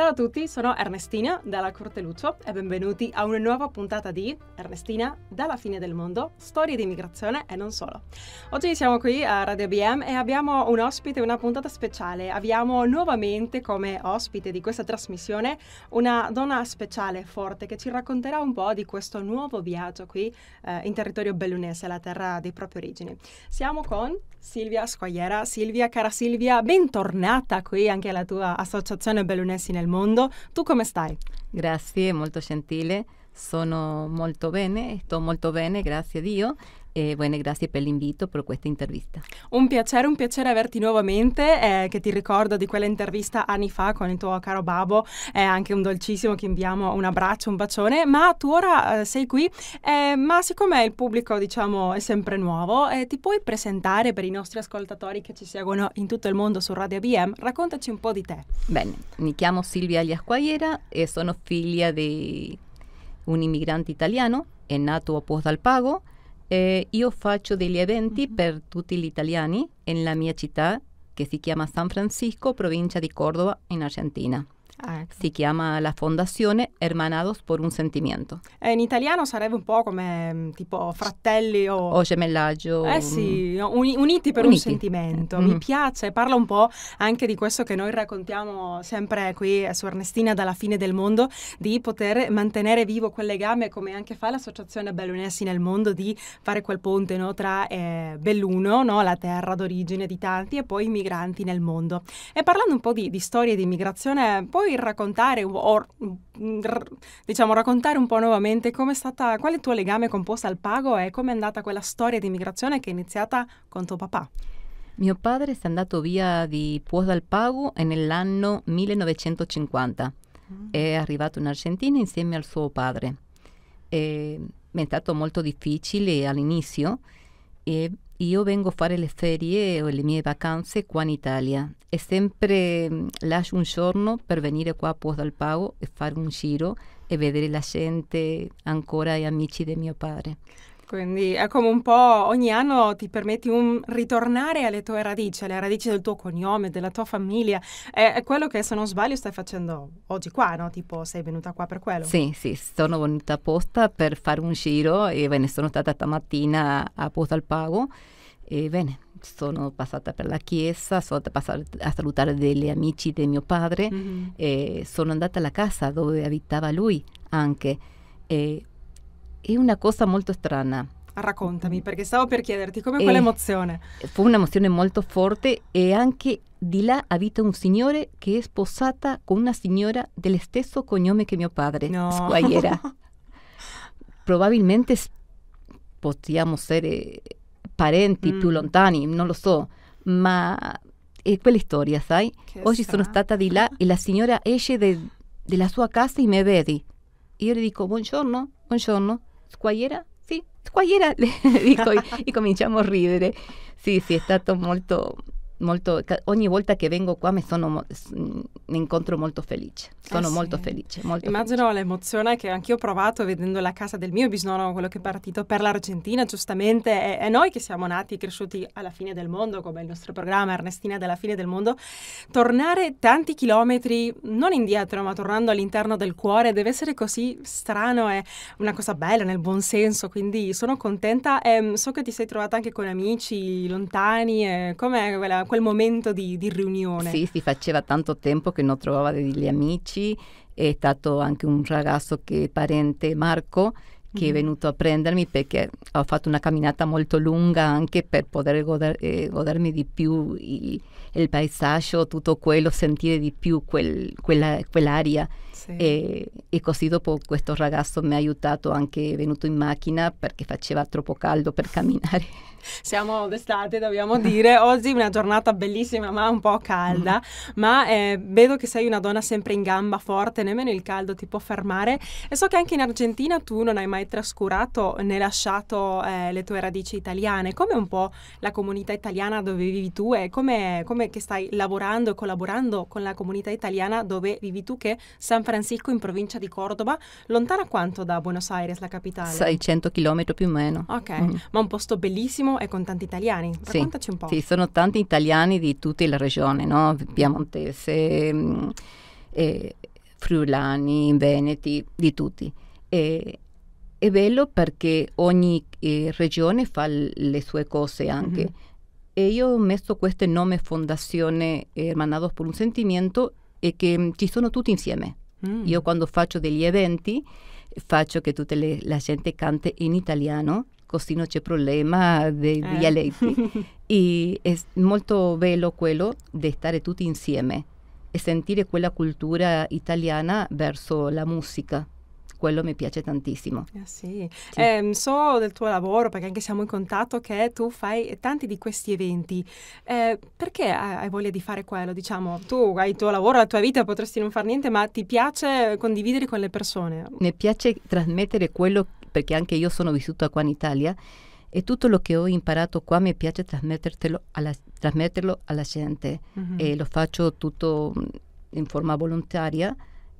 Ciao a tutti, sono Ernestina dalla Corte Lucio e benvenuti a una nuova puntata di Ernestina dalla fine del mondo, storie di immigrazione e non solo. Oggi siamo qui a Radio BM e abbiamo un ospite, una puntata speciale. Abbiamo nuovamente come ospite di questa trasmissione una donna speciale, forte, che ci racconterà un po' di questo nuovo viaggio qui eh, in territorio bellunese, la terra dei propri origini. Siamo con Silvia Squagliera. Silvia, cara Silvia, bentornata qui anche alla tua associazione bellunesi nel mondo mondo. Tu come stai? Grazie, molto gentile. Sono molto bene, sto molto bene, grazie a Dio. E bene, grazie per l'invito, per questa intervista. Un piacere, un piacere averti nuovamente, eh, che ti ricordo di quella intervista anni fa con il tuo caro Babo, eh, anche un dolcissimo che inviamo un abbraccio, un bacione, ma tu ora eh, sei qui, eh, ma siccome il pubblico diciamo è sempre nuovo, eh, ti puoi presentare per i nostri ascoltatori che ci seguono in tutto il mondo su Radio BM? Raccontaci un po' di te. Bene, mi chiamo Silvia Liasquaiera e sono figlia di un immigrante italiano, è nato a Poz del Pago, eh, io faccio degli eventi mm -hmm. per tutti gli italiani nella mia città che si chiama San Francisco, provincia di Cordova, in Argentina. Ah, ecco. Si chiama la Fondazione Hermanados por un Sentimento. Eh, in italiano sarebbe un po' come mm, tipo fratelli o, o gemellaggio. Eh sì, uni, uniti per uniti. un sentimento. Mm. Mi mm-hmm. piace, parla un po' anche di questo che noi raccontiamo sempre qui eh, su Ernestina dalla fine del mondo, di poter mantenere vivo quel legame come anche fa l'associazione Bellunessi nel mondo, di fare quel ponte no, tra eh, Belluno, no, la terra d'origine di tanti, e poi i migranti nel mondo. E parlando un po' di, di storie di immigrazione, poi puoi raccontare o diciamo raccontare un po' nuovamente come è stata, qual è il tuo legame con Posta al Pago e come è andata quella storia di immigrazione che è iniziata con tuo papà? Mio padre è andato via di Posta al Pago nell'anno 1950. Mm. È arrivato in Argentina insieme al suo padre. E, ehm, è stato molto difficile all'inizio e io vengo a fare le ferie o le mie vacanze qua in Italia e sempre mm, lascio un giorno per venire qua a Posto al Pago e fare un giro e vedere la gente ancora e amici di mio padre. Quindi è come un po' ogni anno ti permetti un ritornare alle tue radici, alle radici del tuo cognome, della tua famiglia. È, è quello che se non sbaglio stai facendo oggi qua, no? Tipo sei venuta qua per quello. Sì, sì, sono venuta apposta per fare un giro e ne sono stata stamattina a Posta al Pago e bene, sono passata per la chiesa, sono passata a salutare degli amici di mio padre mm -hmm. e sono andata alla casa dove abitava lui anche. E è una cosa molto strana. Raccontami, mm. perché stavo per chiederti come quell'emozione. Eh, fu un'emozione molto forte e anche di là abita un signore che è sposata con una signora dello stesso cognome che mio padre, no. Squagliera. Probabilmente possiamo essere parenti mm. più lontani, non lo so, ma è quella storia, sai? Che Oggi sa. sono stata di là e la signora esce de, della sua casa e mi vede. Io le dico buongiorno, buongiorno. squagliera? sí, squagliera, le dico, y cominciamo a ridere. ¿eh? sí, sí, está todo muy... molto, ogni volta che vengo qua mi, sono, mi incontro molto felice, sono eh sì. molto felice. Molto Immagino l'emozione che anch'io ho provato vedendo la casa del mio bisnonno, quello che è partito per l'Argentina, giustamente è, è, noi che siamo nati e cresciuti alla fine del mondo, come il nostro programma Ernestina della fine del mondo, tornare tanti chilometri, non indietro, ma tornando all'interno del cuore, deve essere così strano, è una cosa bella nel buon senso, quindi sono contenta e ehm, so che ti sei trovata anche con amici lontani, eh, com'è quella quel momento di, di riunione. Sì, si faceva tanto tempo che non trovava degli amici, è stato anche un ragazzo che è parente Marco che è mm-hmm. venuto a prendermi perché ho fatto una camminata molto lunga anche per poter goder, eh, godermi di più il, il, paesaggio, tutto quello, sentire di più quel, quella, quell'aria. Sì. E, eh, e, così dopo questo ragazzo mi ha aiutato anche, venuto in macchina perché faceva troppo caldo per camminare. Siamo d'estate, dobbiamo dire, oggi una giornata bellissima ma un po' calda, mm-hmm. ma eh, vedo che sei una donna sempre in gamba, forte, nemmeno il caldo ti può fermare e so che anche in Argentina tu non hai mai trascurato né lasciato eh, le tue radici italiane, come un po' la comunità italiana dove vivi tu e come, come che stai lavorando e collaborando con la comunità italiana dove vivi tu che San Francisco Francisco in provincia di Cordoba, lontana quanto da Buenos Aires, la capitale? 600 km più o meno. Ok, mm. ma un posto bellissimo e con tanti italiani. Raccontaci sì. un po'. Sì, sono tanti italiani di tutta la regione, no? Piemontese, eh, friulani, veneti, di tutti. E, è bello perché ogni eh, regione fa le sue cose anche. Mm -hmm. E io ho messo questo nome Fondazione Hermanados eh, por un Sentimento e che mm, ci sono tutti insieme. Mm. Io quando faccio degli eventi faccio che tutta le, la gente cante in italiano, così non c'è problema dei eh. dialetti. e è molto bello quello di stare tutti insieme e sentire quella cultura italiana verso la musica quello mi piace tantissimo. Eh sì. sì. Eh, so del tuo lavoro perché anche siamo in contatto che tu fai tanti di questi eventi. Eh, perché hai voglia di fare quello? Diciamo, tu hai il tuo lavoro, la tua vita, potresti non fare niente, ma ti piace condividere con le persone? Mi piace trasmettere quello perché anche io sono vissuta qua in Italia e tutto lo che ho imparato qua mi piace trasmetterlo alla, trasmetterlo alla gente mm -hmm. e lo faccio tutto mm, in forma volontaria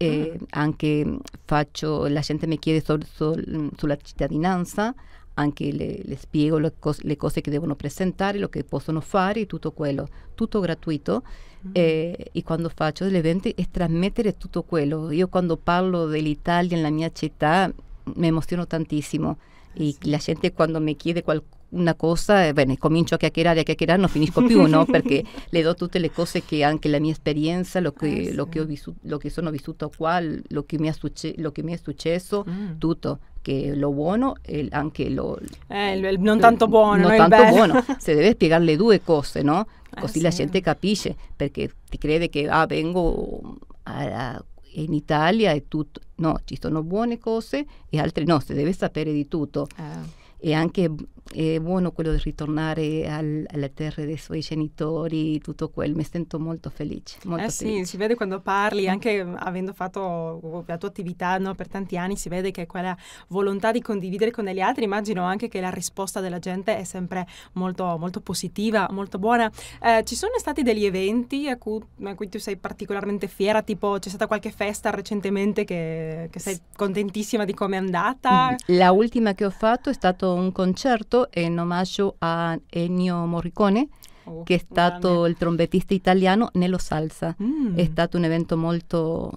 Mm. Eh, aunque mm. anche faccio, la gente mi chiede sobre, la mm, sulla cittadinanza, anche le, le spiego le, cos, le, cose che devono presentare, lo che possono fare e tutto quello, tutto gratuito. Mm. Eh, e quando faccio degli eventi è trasmettere tutto quello. Io quando parlo dell'Italia la mia città mi emoziono tantissimo. Y la gente cuando me quiere cual, una cosa e eh, bene, comincio a chiacchierare, a chiacchierare, non finisco più, no? Perché le do tutte le cose che anche la mia esperienza, lo che, eh, ah, sì. lo che, ho vissuto, lo che sono vissuto qua, lo che mi, succe- lo che mi è successo, mm. tutto che lo buono e anche lo... Eh, non tanto buono, non tanto bello. buono. Se deve spiegare le due cose, no? Ah, Così eh, la sì. gente capisce, perché ti crede che ah, vengo a, a, in Italia e tutto. No, ci sono buone cose e altre no, si deve sapere di tutto. Ah. E anche è buono quello di ritornare al, alla terra dei suoi genitori, tutto quel, mi sento molto felice. Molto eh felice. si vede quando parli, anche avendo fatto la tua attività no, per tanti anni, si vede che quella volontà di condividere con gli altri, immagino anche che la risposta della gente è sempre molto, molto positiva, molto buona. Eh, ci sono stati degli eventi a cui, a cui, tu sei particolarmente fiera, tipo c'è stata qualche festa recentemente che, che sei contentissima di come è andata? Mm. La ultima che ho fatto è stato un concerto concierto en omaggio a Ennio Morricone. Oh, che è stato grande. il trombettista italiano Nello Salsa. Mm. È stato un evento molto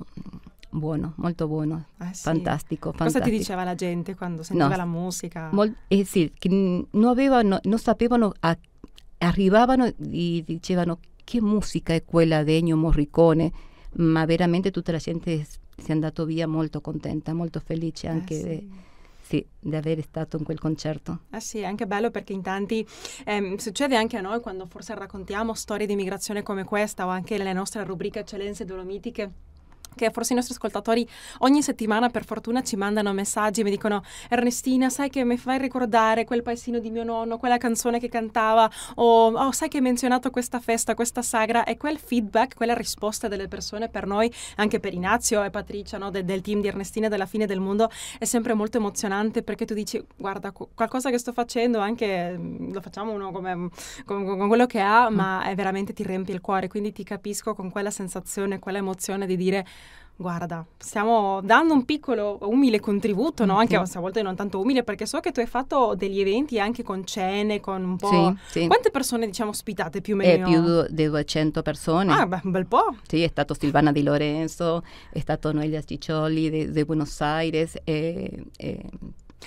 buono, molto buono, eh sì. fantastico, Cosa ti diceva la gente quando sentiva no, la musica? Mol, eh sì, non, avevano, non sapevano, a, arrivavano e dicevano che musica è quella di Ennio Morricone, ma veramente tutta la gente si è andata via molto contenta, molto felice ah, anche eh sì. de, sì, di aver stato in quel concerto. Eh sì, è anche bello perché in tanti ehm, succede anche a noi quando forse raccontiamo storie di immigrazione come questa o anche le nostre rubriche eccellenze dolomitiche che forse i nostri ascoltatori ogni settimana per fortuna ci mandano messaggi e mi dicono Ernestina sai che mi fai ricordare quel paesino di mio nonno, quella canzone che cantava o oh, sai che hai menzionato questa festa, questa sagra e quel feedback, quella risposta delle persone per noi, anche per Ignazio e Patricia no, de- del team di Ernestina della fine del mondo è sempre molto emozionante perché tu dici guarda qu- qualcosa che sto facendo anche mm, lo facciamo uno come, mm, con, con, quello che ha mm. ma è veramente ti riempie il cuore quindi ti capisco con quella sensazione, quella emozione di dire Guarda, stiamo dando un piccolo umile contributo, no? anche sì. Mhm. a volte non tanto umile, perché so che tu hai fatto degli eventi anche con cene, con un po'... Sì, sì. Quante persone diciamo ospitate più o eh, meno? Eh, più di 200 persone. Ah, beh, un bel po'. Sì, è stato Silvana Di Lorenzo, è stato Noelia Ciccioli di Buenos Aires. Eh, eh,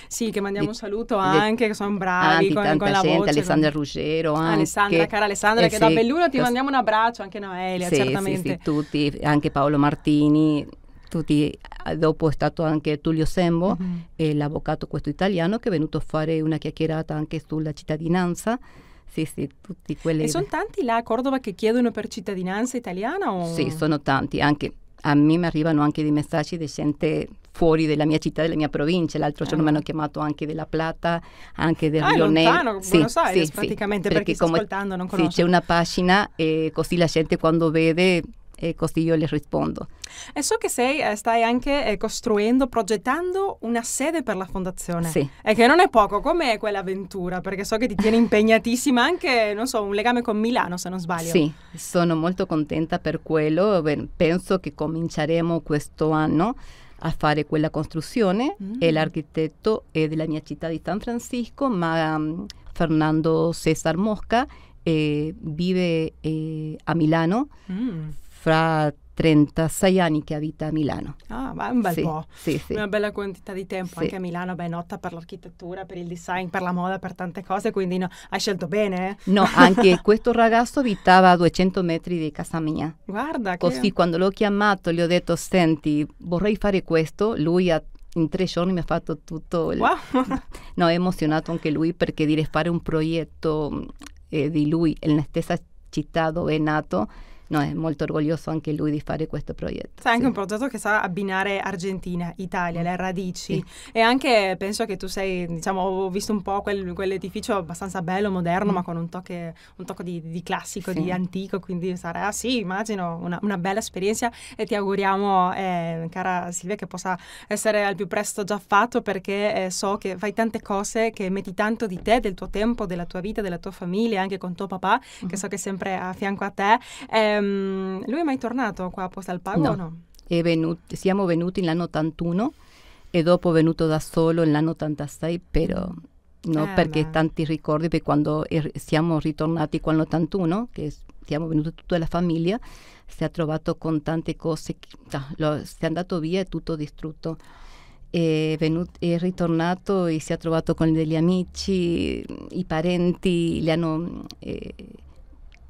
sì, che mandiamo un saluto le, anche, che sono bravi tanti, con, tanta con la gente, voce. Alessandra Ruggero anche. Alessandra, cara Alessandra, eh, che sì, da Belluno ti mandiamo un abbraccio, anche Noelia, sì, certamente. Sì, sì, tutti, anche Paolo Martini, tutti, eh, dopo è stato anche Tullio Sembo, mm-hmm. l'avvocato questo italiano, che è venuto a fare una chiacchierata anche sulla cittadinanza. Sì, sì, tutti quelli. E sono tanti là a Cordova che chiedono per cittadinanza italiana? O... Sì, sono tanti, anche a me mi arrivano anche dei messaggi di gente fuori della mia città, della mia provincia. L'altro giorno eh. mi ah. hanno chiamato anche della Plata, anche del ah, Rio Negro. Sì, Buenos Aires sì, praticamente, sì, perché, perché come, ascoltando non conosco. Sì, c'è una pagina e così la gente quando vede eh, così io le rispondo. E so che sei, eh, stai anche eh, costruendo, progettando una sede per la fondazione. Sì. E che non è poco, com'è quell'avventura? Perché so che ti tiene impegnatissima anche, non so, un legame con Milano se non sbaglio. Sì, sono molto contenta per quello, penso che cominceremo questo anno a fare quella costruzione. Mm. l'architetto è della mia città di San Francisco, ma um, Fernando Cesar Mosca eh, vive eh, a Milano. Mm fra 36 anni che abita a Milano. Ah, ma un bel sì, po'. Sì, sì. Una bella quantità di tempo anche a Milano, beh, nota per l'architettura, per il design, per la moda, per tante cose, quindi no, hai scelto bene. Eh? No, anche questo ragazzo abitava a 200 metri di casa mia. Guarda, Così che... quando l'ho chiamato gli ho detto, senti, vorrei fare questo, lui ha in tre giorni mi ha fatto tutto. Il... Wow. no, è emozionato anche lui perché dire fare un progetto eh, di lui nella stessa città dove è nato no, è molto orgoglioso anche lui di fare questo progetto. Sì, è anche un progetto che sa abbinare Argentina, Italia, mm. le radici sì. e anche penso che tu sei, diciamo, ho visto un po' quel, quell'edificio abbastanza bello, moderno, mm. ma con un tocco, un tocco di, di, classico, sì. di antico, quindi sarà ah, sì, immagino una, una bella esperienza e ti auguriamo, eh, cara Silvia, che possa essere al più presto già fatto perché eh, so che fai tante cose, che metti tanto di te, del tuo tempo, della tua vita, della tua famiglia, anche con tuo papà, mm. che mm-hmm. so che è sempre a fianco a te. Eh, Um, lui è mai tornato qua a Posta al Pago no. o no? Venuto, siamo venuti nell'anno 81 e dopo è venuto da solo nell'anno 86, però no eh, perché beh. tanti ricordi, perché quando er siamo ritornati con l'81, che siamo venuti tutta la famiglia, si è trovato con tante cose, lo, si è andato via e tutto distrutto. È, venuto, è ritornato e si è trovato con degli amici, i parenti, gli hanno... Eh,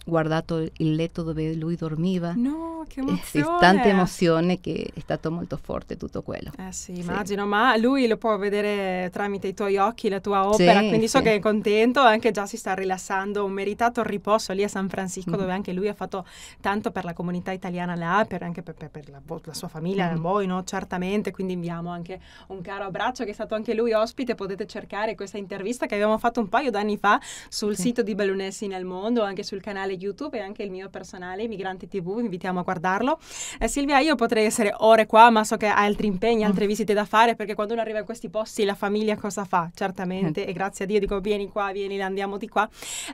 guardato il letto dove lui dormiva. No, che emozione! Eh, tanta emozione che è stato molto forte tutto quello. Eh sì, immagino, sì. ma lui lo può vedere tramite i tuoi occhi, la tua opera, sì, quindi so che è contento, anche già si sta rilassando, un meritato riposo lì a San Francisco mm. dove anche lui ha fatto tanto per la comunità italiana là, per, anche per, per, per la, la, sua famiglia, mm. voi, no? certamente, quindi inviamo anche un caro abbraccio che è stato anche lui ospite, potete cercare questa intervista che abbiamo fatto un paio d'anni fa sul sito di Ballonesi nel mondo, anche sul canale canale YouTube e anche il mio personale, Migranti TV, vi invitiamo a guardarlo. Eh, Silvia, io potrei essere ore qua, ma so che hai altri impegni, altre mm. visite da fare, perché quando uno arriva in questi posti la famiglia cosa fa? Certamente, eh. e grazie a Dio dico vieni qua, vieni, andiamo di qua.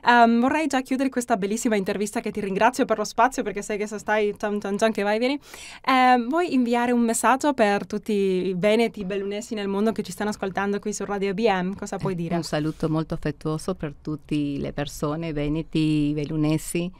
Um, vorrei già chiudere questa bellissima intervista che ti ringrazio per lo spazio, perché sai che se stai, cian cian cian che vai, vieni. Eh, vuoi inviare un messaggio per tutti i veneti i bellunesi nel mondo che ci stanno ascoltando qui su Radio BM? Cosa puoi eh, dire? Un saluto molto affettuoso per tutte le persone veneti, bellunesi sí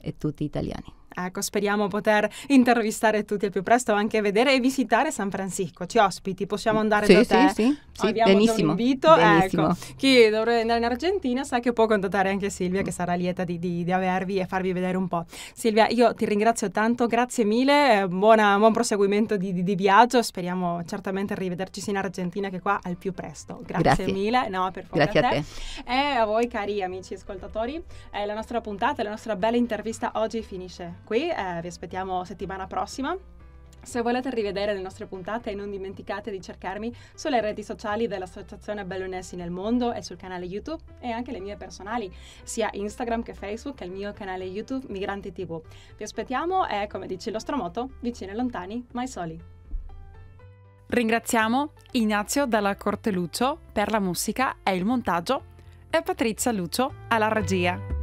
e eh, tutti italiani. Ecco, speriamo poter intervistare tutti al più presto, anche vedere e visitare San Francisco. Ci ospiti, possiamo andare sì, da te? Sì, sì, sì. benissimo. Invito. Ecco, benissimo. Ecco, chi dovrebbe andare in Argentina sa che può contattare anche Silvia, che sarà lieta di, di, di, avervi e farvi vedere un po'. Silvia, io ti ringrazio tanto, grazie mille, eh, buona, buon proseguimento di, di, viaggio. Speriamo certamente rivederci sia in Argentina che qua al più presto. Grazie, grazie. mille. No, per Grazie a te. te. E a voi, cari amici ascoltatori, eh, la nostra puntata, la nostra bella intervista oggi finisce qui, eh, vi aspettiamo settimana prossima. Se volete rivedere le nostre puntate non dimenticate di cercarmi sulle reti sociali dell'Associazione Bellonesi nel Mondo e sul canale YouTube e anche le mie personali, sia Instagram che Facebook e il mio canale YouTube Migranti TV. Vi aspettiamo e, come dice nostro stromoto, vicini e lontani, mai soli. Ringraziamo Ignazio dalla Corte Lucio per la musica e il montaggio e Patrizia Lucio alla regia.